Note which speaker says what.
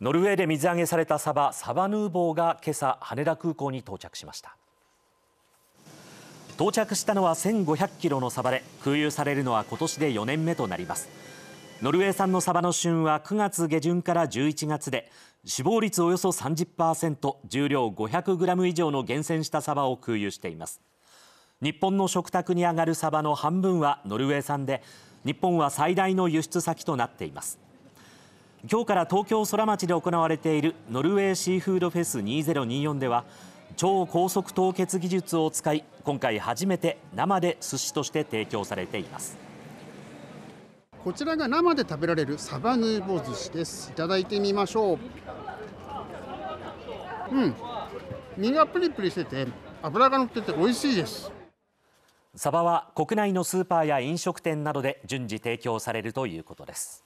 Speaker 1: ノルウェーで水揚げされたサバサバヌーボーが今朝羽田空港に到着しました到着したのは1500キロのサバで空輸されるのは今年で4年目となりますノルウェー産のサバの旬は9月下旬から11月で死亡率およそ30%重量500グラム以上の厳選したサバを空輸しています日本の食卓に上がるサバの半分はノルウェー産で日本は最大の輸出先となっています今日から東京空町で行われているノルウェーシーフードフェス2024では超高速凍結技術を使い今回初めて生で寿司として提供されています
Speaker 2: こちらが生で食べられるサバヌーボ寿司ですいただいてみましょううん身がプリプリしてて
Speaker 1: 脂が乗ってて美味しいですサバは国内のスーパーや飲食店などで順次提供されるということです